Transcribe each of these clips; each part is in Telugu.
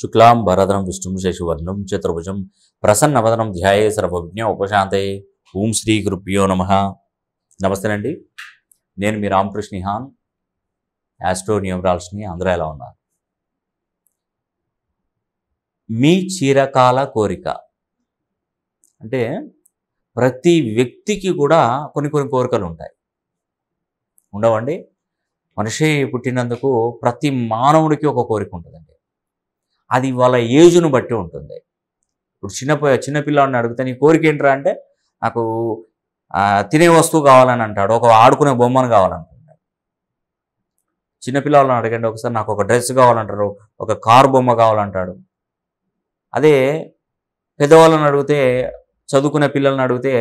శుక్లాం భరద్రం విష్ణుం శశివర్ణం చతుర్భుజం ప్రసన్నవదనం ధ్యాయే సర్వజ్ఞ ఉపశాంతయే ఓం శ్రీ గురుభ్యో నమ నమస్తేనండి నేను మీ రామకృష్ణ హాన్ యాస్ట్రో న్యూమరాల్స్ని అందరూ ఎలా ఉన్నారు మీ చీరకాల కోరిక అంటే ప్రతి వ్యక్తికి కూడా కొన్ని కొన్ని కోరికలు ఉంటాయి ఉండవండి మనిషి పుట్టినందుకు ప్రతి మానవుడికి ఒక కోరిక ఉంటుందండి అది వాళ్ళ ఏజ్ను బట్టి ఉంటుంది ఇప్పుడు చిన్న చిన్నపిల్లవాడిని అడిగితే నీ కోరిక ఏంట్రా అంటే నాకు తినే వస్తువు కావాలని అంటాడు ఒక ఆడుకునే బొమ్మను కావాలనుకుంటాడు చిన్నపిల్లని అడగండి ఒకసారి నాకు ఒక డ్రెస్ కావాలంటారు ఒక కారు బొమ్మ కావాలంటాడు అదే పెద్దవాళ్ళని అడిగితే చదువుకునే పిల్లల్ని అడిగితే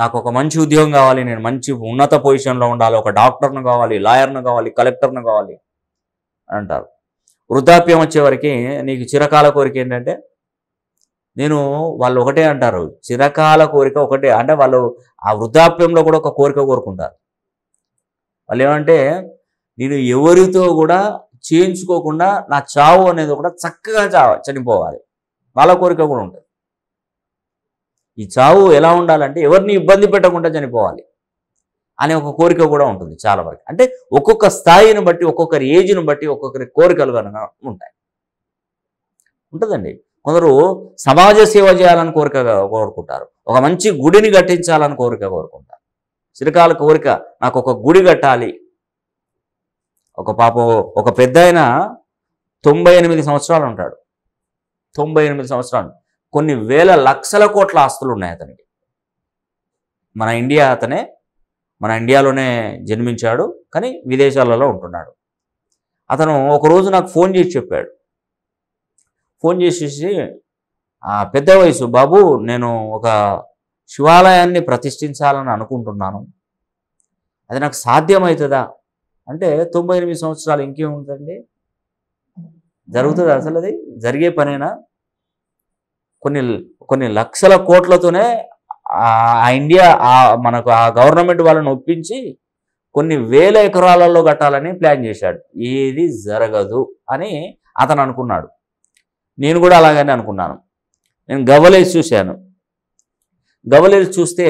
నాకు ఒక మంచి ఉద్యోగం కావాలి నేను మంచి ఉన్నత పొజిషన్లో ఉండాలి ఒక డాక్టర్ను కావాలి లాయర్ను కావాలి కలెక్టర్ను కావాలి అంటారు వృద్ధాప్యం వచ్చేవరకి నీకు చిరకాల కోరిక ఏంటంటే నేను వాళ్ళు ఒకటే అంటారు చిరకాల కోరిక ఒకటే అంటే వాళ్ళు ఆ వృద్ధాప్యంలో కూడా ఒక కోరిక కోరుకుంటారు వాళ్ళు ఏమంటే నేను ఎవరితో కూడా చేయించుకోకుండా నా చావు అనేది కూడా చక్కగా చావ చనిపోవాలి వాళ్ళ కోరిక కూడా ఉంటుంది ఈ చావు ఎలా ఉండాలంటే ఎవరిని ఇబ్బంది పెట్టకుండా చనిపోవాలి అనే ఒక కోరిక కూడా ఉంటుంది చాలా వరకు అంటే ఒక్కొక్క స్థాయిని బట్టి ఒక్కొక్కరి ఏజ్ని బట్టి ఒక్కొక్కరి కోరికలు కనుక ఉంటాయి ఉంటుందండి కొందరు సమాజ సేవ చేయాలని కోరిక కోరుకుంటారు ఒక మంచి గుడిని కట్టించాలని కోరిక కోరుకుంటారు చిరకాల కోరిక నాకు ఒక గుడి కట్టాలి ఒక పాప ఒక పెద్ద ఆయన తొంభై ఎనిమిది సంవత్సరాలు ఉంటాడు తొంభై ఎనిమిది సంవత్సరాలు కొన్ని వేల లక్షల కోట్ల ఆస్తులు ఉన్నాయి అతనికి మన ఇండియా అతనే మన ఇండియాలోనే జన్మించాడు కానీ విదేశాలలో ఉంటున్నాడు అతను ఒకరోజు నాకు ఫోన్ చేసి చెప్పాడు ఫోన్ చేసేసి పెద్ద వయసు బాబు నేను ఒక శివాలయాన్ని ప్రతిష్ఠించాలని అనుకుంటున్నాను అది నాకు సాధ్యమవుతుందా అంటే తొంభై ఎనిమిది సంవత్సరాలు ఉందండి జరుగుతుంది అసలు అది జరిగే పనైనా కొన్ని కొన్ని లక్షల కోట్లతోనే ఆ ఇండియా ఆ మనకు ఆ గవర్నమెంట్ వాళ్ళని ఒప్పించి కొన్ని వేల ఎకరాలలో కట్టాలని ప్లాన్ చేశాడు ఏది జరగదు అని అతను అనుకున్నాడు నేను కూడా అలాగనే అనుకున్నాను నేను గవ్వలేసి చూశాను గవ్వలేసి చూస్తే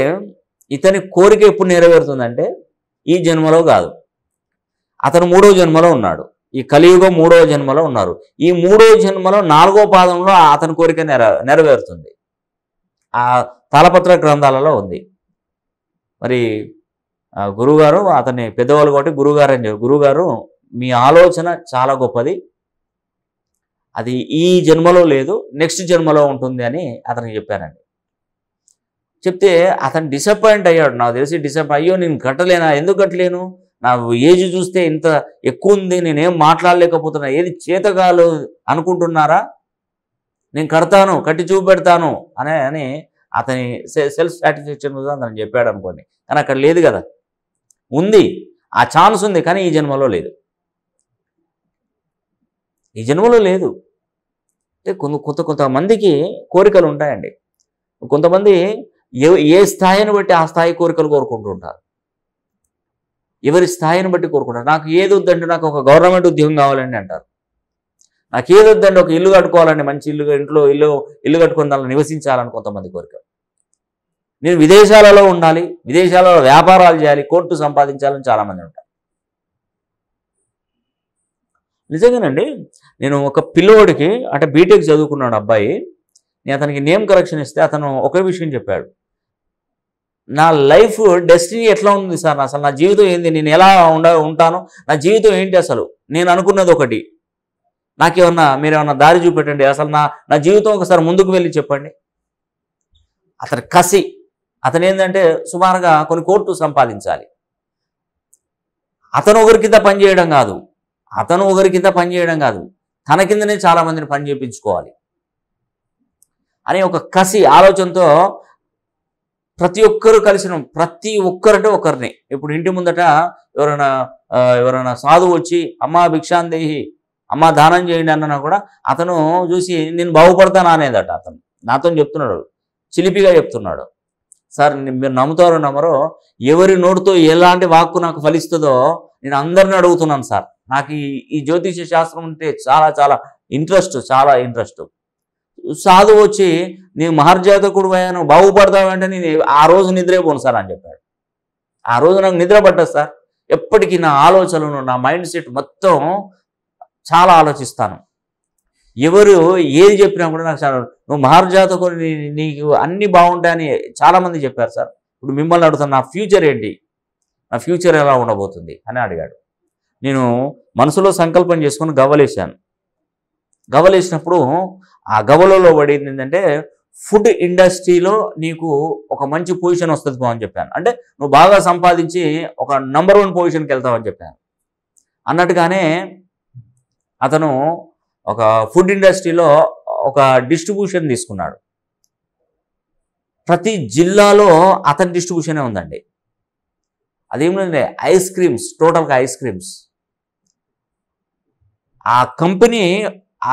ఇతని కోరిక ఎప్పుడు నెరవేరుతుందంటే ఈ జన్మలో కాదు అతను మూడో జన్మలో ఉన్నాడు ఈ కలియుగం మూడో జన్మలో ఉన్నారు ఈ మూడో జన్మలో నాలుగో పాదంలో అతని కోరిక నెర నెరవేరుతుంది ఆ తాళపత్ర గ్రంథాలలో ఉంది మరి గురువుగారు అతని పెద్దవాళ్ళు కాబట్టి గురువుగారు అని చెప్పారు గురువుగారు మీ ఆలోచన చాలా గొప్పది అది ఈ జన్మలో లేదు నెక్స్ట్ జన్మలో ఉంటుంది అని అతనికి చెప్పారండి చెప్తే అతను డిసప్పాయింట్ అయ్యాడు నాకు తెలిసి డిసప్పాయింట్ అయ్యో నేను కట్టలేనా ఎందుకు కట్టలేను నా ఏజ్ చూస్తే ఇంత ఎక్కువ ఉంది నేనేం మాట్లాడలేకపోతున్నా ఏది చేతగాలు అనుకుంటున్నారా నేను కడతాను కట్టి చూపెడతాను అని అని అతని సెల్ఫ్ సాటిస్ఫాక్షన్ అతను చెప్పాడు అనుకోండి కానీ అక్కడ లేదు కదా ఉంది ఆ ఛాన్స్ ఉంది కానీ ఈ జన్మలో లేదు ఈ జన్మలో లేదు అంటే కొంత కొంత కొంతమందికి కోరికలు ఉంటాయండి కొంతమంది ఏ ఏ స్థాయిని బట్టి ఆ స్థాయి కోరికలు కోరుకుంటూ ఉంటారు ఎవరి స్థాయిని బట్టి కోరుకుంటారు నాకు ఏది వద్దంటే నాకు ఒక గవర్నమెంట్ ఉద్యోగం కావాలండి అంటారు నాకు ఏది వద్దండి ఒక ఇల్లు కట్టుకోవాలండి మంచి ఇల్లు ఇంట్లో ఇల్లు ఇల్లు కట్టుకుని దానిలో నివసించాలని కొంతమంది కోరికలు నేను విదేశాలలో ఉండాలి విదేశాలలో వ్యాపారాలు చేయాలి కోర్టు సంపాదించాలని చాలామంది ఉంటారు నిజంగానండి నేను ఒక పిల్లోడికి అంటే బీటెక్ చదువుకున్నాడు అబ్బాయి నేను అతనికి నేమ్ కరెక్షన్ ఇస్తే అతను ఒకే విషయం చెప్పాడు నా లైఫ్ డెస్టినీ ఎట్లా ఉంది సార్ అసలు నా జీవితం ఏంది నేను ఎలా ఉండ ఉంటాను నా జీవితం ఏంటి అసలు నేను అనుకున్నది ఒకటి నాకేమన్నా మీరేమన్నా దారి చూపెట్టండి అసలు నా నా జీవితం ఒకసారి ముందుకు వెళ్ళి చెప్పండి అతని కసి అతను ఏంటంటే సుమారుగా కొన్ని కోట్లు సంపాదించాలి అతను ఒకరి కింద పనిచేయడం కాదు అతను ఒకరి కింద పనిచేయడం కాదు తన కిందనే చాలామందిని పని చేయించుకోవాలి అనే ఒక కసి ఆలోచనతో ప్రతి ఒక్కరు కలిసిన ప్రతి ఒక్కరంటే ఒకరిని ఇప్పుడు ఇంటి ముందట ఎవరైనా ఎవరైనా సాధువు వచ్చి అమ్మ భిక్షాందేహి అమ్మ దానం చేయండి అన్నా కూడా అతను చూసి నేను బాగుపడతాను అనేదట అతను నాతో చెప్తున్నాడు చిలిపిగా చెప్తున్నాడు సార్ మీరు నమ్ముతారో నమ్మరో ఎవరి నోటితో ఎలాంటి వాక్కు నాకు ఫలిస్తుందో నేను అందరిని అడుగుతున్నాను సార్ నాకు ఈ జ్యోతిష శాస్త్రం అంటే చాలా చాలా ఇంట్రెస్ట్ చాలా ఇంట్రెస్ట్ సాధు వచ్చి నీ మహర్జాతకుడు అయ్యాను బాగుపడతావంటే నేను ఆ రోజు నిద్రే పోను సార్ అని చెప్పాడు ఆ రోజు నాకు నిద్ర పడ్డది సార్ ఎప్పటికీ నా ఆలోచనలు నా మైండ్ సెట్ మొత్తం చాలా ఆలోచిస్తాను ఎవరు ఏది చెప్పినా కూడా నాకు సార్ నువ్వు మహర్జాతకుడు నీకు అన్నీ బాగుంటాయని చాలామంది చెప్పారు సార్ ఇప్పుడు మిమ్మల్ని అడుగుతాను నా ఫ్యూచర్ ఏంటి నా ఫ్యూచర్ ఎలా ఉండబోతుంది అని అడిగాడు నేను మనసులో సంకల్పం చేసుకుని గవ్వలేశాను గవ్వలేసినప్పుడు ఆ గవలలో పడింది ఏంటంటే ఫుడ్ ఇండస్ట్రీలో నీకు ఒక మంచి పొజిషన్ వస్తుంది అని చెప్పాను అంటే నువ్వు బాగా సంపాదించి ఒక నంబర్ వన్ పొజిషన్కి అని చెప్పాను అన్నట్టుగానే అతను ఒక ఫుడ్ ఇండస్ట్రీలో ఒక డిస్ట్రిబ్యూషన్ తీసుకున్నాడు ప్రతి జిల్లాలో అతని డిస్ట్రిబ్యూషనే ఉందండి అదేమిటండి ఐస్ క్రీమ్స్ టోటల్గా ఐస్ క్రీమ్స్ ఆ కంపెనీ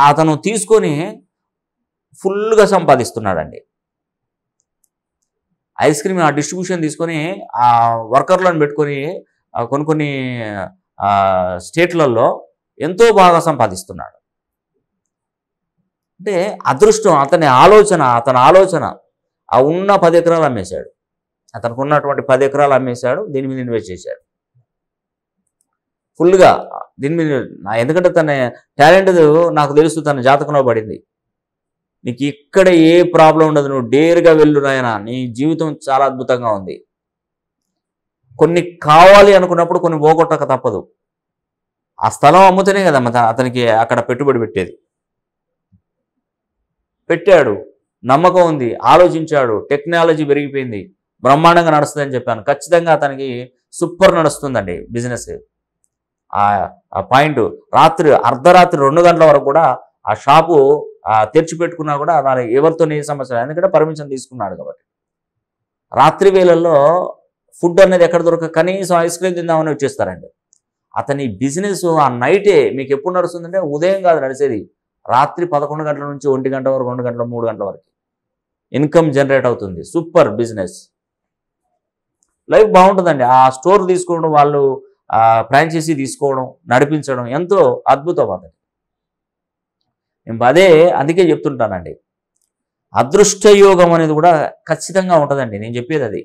అతను తీసుకొని ఫుల్గా సంపాదిస్తున్నాడండి ఐస్ క్రీమ్ ఆ డిస్ట్రిబ్యూషన్ తీసుకొని ఆ వర్కర్లను పెట్టుకొని కొన్ని కొన్ని స్టేట్లలో ఎంతో బాగా సంపాదిస్తున్నాడు అంటే అదృష్టం అతని ఆలోచన అతని ఆలోచన ఆ ఉన్న పది ఎకరాలు అమ్మేశాడు అతనికి ఉన్నటువంటి పది ఎకరాలు అమ్మేశాడు దీని మీద ఇన్వెస్ట్ చేశాడు ఫుల్గా దీని మీద ఎందుకంటే తన టాలెంట్ నాకు తెలుసు తన జాతకంలో పడింది నీకు ఇక్కడ ఏ ప్రాబ్లం ఉండదు నువ్వు డేర్గా వెళ్ళు నాయన నీ జీవితం చాలా అద్భుతంగా ఉంది కొన్ని కావాలి అనుకున్నప్పుడు కొన్ని పోగొట్టక తప్పదు ఆ స్థలం అమ్ముతేనే కదా అతనికి అక్కడ పెట్టుబడి పెట్టేది పెట్టాడు నమ్మకం ఉంది ఆలోచించాడు టెక్నాలజీ పెరిగిపోయింది బ్రహ్మాండంగా నడుస్తుందని చెప్పాను ఖచ్చితంగా అతనికి సూపర్ నడుస్తుందండి బిజినెస్ ఆ పాయింట్ రాత్రి అర్ధరాత్రి రెండు గంటల వరకు కూడా ఆ షాపు తెరిచిపెట్టుకున్నా కూడా మరి ఎవరితో ఏ సమస్య ఎందుకంటే పర్మిషన్ తీసుకున్నాడు కాబట్టి రాత్రి వేళల్లో ఫుడ్ అనేది ఎక్కడ దొరక కనీసం ఐస్ క్రీమ్ తిందామని వచ్చేస్తారండి అతని బిజినెస్ ఆ నైటే మీకు ఎప్పుడు నడుస్తుందంటే ఉదయం కాదు నడిచేది రాత్రి పదకొండు గంటల నుంచి ఒంటి గంట వరకు రెండు గంటల మూడు గంటల వరకు ఇన్కమ్ జనరేట్ అవుతుంది సూపర్ బిజినెస్ లైఫ్ బాగుంటుందండి ఆ స్టోర్ తీసుకోవడం వాళ్ళు ఫ్రాంచైజీ తీసుకోవడం నడిపించడం ఎంతో అద్భుతం అతను నేను అదే అందుకే చెప్తుంటానండి అదృష్ట యోగం అనేది కూడా ఖచ్చితంగా ఉంటుందండి నేను చెప్పేది అది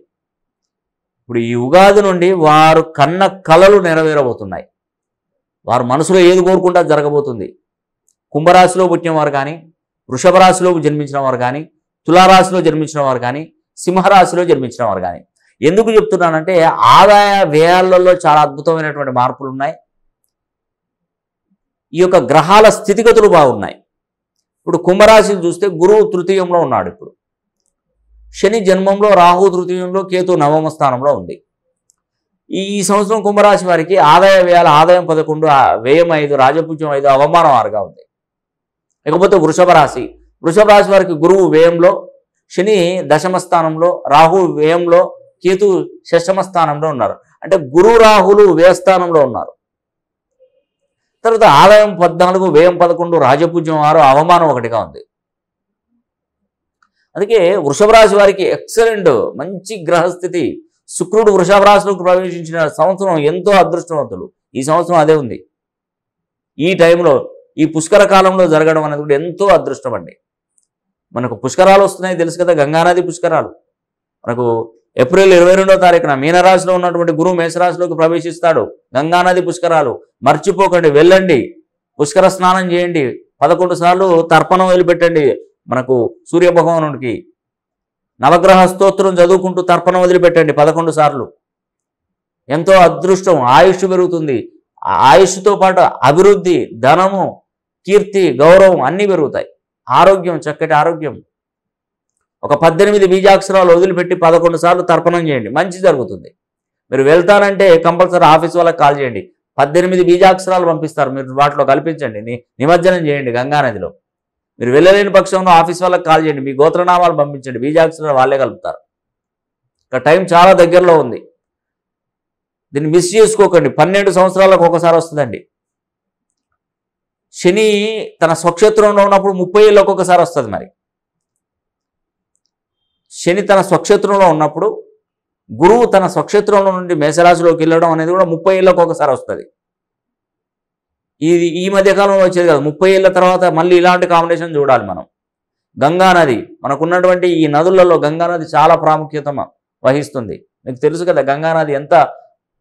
ఇప్పుడు ఈ ఉగాది నుండి వారు కన్న కళలు నెరవేరబోతున్నాయి వారు మనసులో ఏది కోరుకుంటా జరగబోతుంది కుంభరాశిలో పుట్టిన వారు కానీ వృషభ రాశిలో జన్మించిన వారు కానీ తులారాశిలో జన్మించిన వారు కానీ సింహరాశిలో జన్మించిన వారు కానీ ఎందుకు చెప్తున్నానంటే ఆదాయ వ్యయాలలో చాలా అద్భుతమైనటువంటి మార్పులు ఉన్నాయి ఈ యొక్క గ్రహాల స్థితిగతులు బాగున్నాయి ఇప్పుడు కుంభరాశిని చూస్తే గురువు తృతీయంలో ఉన్నాడు ఇప్పుడు శని జన్మంలో రాహు తృతీయంలో కేతు నవమ స్థానంలో ఉంది ఈ సంవత్సరం కుంభరాశి వారికి ఆదాయ వ్యయాల ఆదాయం పదకొండు వ్యయం ఐదు రాజపుజ్యం ఐదు అవమానం ఆరుగా ఉంది ఇకపోతే వృషభ రాశి వృషభ రాశి వారికి గురువు వ్యయంలో శని దశమ స్థానంలో రాహు వ్యయంలో కేతు షష్టమ స్థానంలో ఉన్నారు అంటే గురు రాహులు వ్యయస్థానంలో ఉన్నారు తర్వాత ఆదాయం పద్నాలుగు వ్యయం పదకొండు రాజపూజ్యం ఆరు అవమానం ఒకటిగా ఉంది అందుకే వృషభ రాశి వారికి ఎక్సలెంట్ మంచి గ్రహస్థితి శుక్రుడు వృషభ రాశిలోకి ప్రవేశించిన సంవత్సరం ఎంతో అదృష్టవంతులు ఈ సంవత్సరం అదే ఉంది ఈ టైంలో ఈ పుష్కర కాలంలో జరగడం అనేది కూడా ఎంతో అదృష్టం అండి మనకు పుష్కరాలు వస్తున్నాయి తెలుసు కదా గంగానది పుష్కరాలు మనకు ఏప్రిల్ ఇరవై రెండో తారీఖున మీనరాశిలో ఉన్నటువంటి గురువు మేషరాశిలోకి ప్రవేశిస్తాడు గంగానది పుష్కరాలు మర్చిపోకండి వెళ్ళండి పుష్కర స్నానం చేయండి పదకొండు సార్లు తర్పణం వదిలిపెట్టండి మనకు సూర్య భగవానుడికి నవగ్రహ స్తోత్రం చదువుకుంటూ తర్పణం వదిలిపెట్టండి పదకొండు సార్లు ఎంతో అదృష్టం ఆయుష్ పెరుగుతుంది ఆయుష్తో పాటు అభివృద్ధి ధనము కీర్తి గౌరవం అన్నీ పెరుగుతాయి ఆరోగ్యం చక్కటి ఆరోగ్యం ఒక పద్దెనిమిది బీజాక్షరాలు వదిలిపెట్టి పదకొండు సార్లు తర్పణం చేయండి మంచి జరుగుతుంది మీరు వెళ్తానంటే కంపల్సరీ ఆఫీస్ వాళ్ళకి కాల్ చేయండి పద్దెనిమిది బీజాక్షరాలు పంపిస్తారు మీరు వాటిలో కల్పించండి నిమజ్జనం చేయండి గంగానదిలో మీరు వెళ్ళలేని పక్షంలో ఆఫీస్ వాళ్ళకి కాల్ చేయండి మీ గోత్రనామాలు పంపించండి బీజాక్షరాలు వాళ్ళే కలుపుతారు ఇక టైం చాలా దగ్గరలో ఉంది దీన్ని మిస్ చేసుకోకండి పన్నెండు సంవత్సరాలకు ఒకసారి వస్తుందండి శని తన స్వక్షేత్రంలో ఉన్నప్పుడు ముప్పై ఏళ్ళు ఒక్కొక్కసారి వస్తుంది మరి శని తన స్వక్షేత్రంలో ఉన్నప్పుడు గురువు తన స్వక్షేత్రంలో నుండి మేషరాశిలోకి వెళ్ళడం అనేది కూడా ముప్పై ఏళ్ళకు ఒకసారి వస్తుంది ఇది ఈ మధ్యకాలంలో వచ్చేది కాదు ముప్పై ఏళ్ళ తర్వాత మళ్ళీ ఇలాంటి కాంబినేషన్ చూడాలి మనం గంగానది మనకున్నటువంటి ఈ నదులలో గంగానది చాలా ప్రాముఖ్యత వహిస్తుంది మీకు తెలుసు కదా గంగానది ఎంత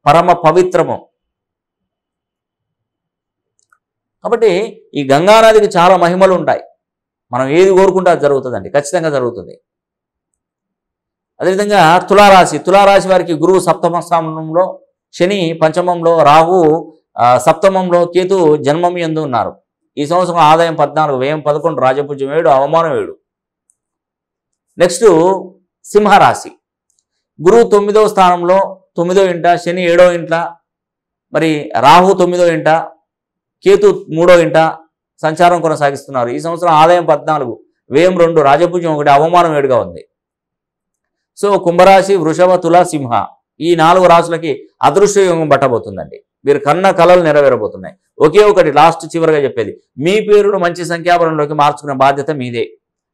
పరమ పవిత్రమో కాబట్టి ఈ గంగానదికి చాలా మహిమలు ఉంటాయి మనం ఏది కోరుకుంటే అది జరుగుతుందండి ఖచ్చితంగా జరుగుతుంది అదేవిధంగా తులారాశి తులారాశి వారికి గురువు సప్తమ స్థానంలో శని పంచమంలో రాహు సప్తమంలో కేతు జన్మం ఎందు ఉన్నారు ఈ సంవత్సరం ఆదాయం పద్నాలుగు వ్యయం పదకొండు రాజపూజ్యం ఏడు అవమానం ఏడు నెక్స్ట్ సింహరాశి గురువు తొమ్మిదవ స్థానంలో తొమ్మిదో ఇంట శని ఏడో ఇంట మరి రాహు తొమ్మిదో ఇంట కేతు మూడో ఇంట సంచారం కొనసాగిస్తున్నారు ఈ సంవత్సరం ఆదాయం పద్నాలుగు వ్యయం రెండు రాజపూజ్యం ఒకటి అవమానం ఏడుగా ఉంది సో కుంభరాశి వృషభ తుల సింహ ఈ నాలుగు రాశులకి అదృశ్య యోగం పట్టబోతుందండి మీరు కన్న కళలు నెరవేరబోతున్నాయి ఒకే ఒకటి లాస్ట్ చివరిగా చెప్పేది మీ పేరును మంచి సంఖ్యాబలంలోకి మార్చుకునే బాధ్యత మీదే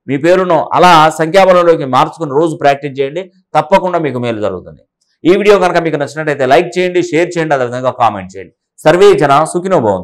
మీ పేరును అలా సంఖ్యాబలంలోకి మార్చుకుని రోజు ప్రాక్టీస్ చేయండి తప్పకుండా మీకు మేలు జరుగుతుంది ఈ వీడియో కనుక మీకు నచ్చినట్టయితే లైక్ చేయండి షేర్ చేయండి అదేవిధంగా కామెంట్ చేయండి సర్వే జన సుఖినో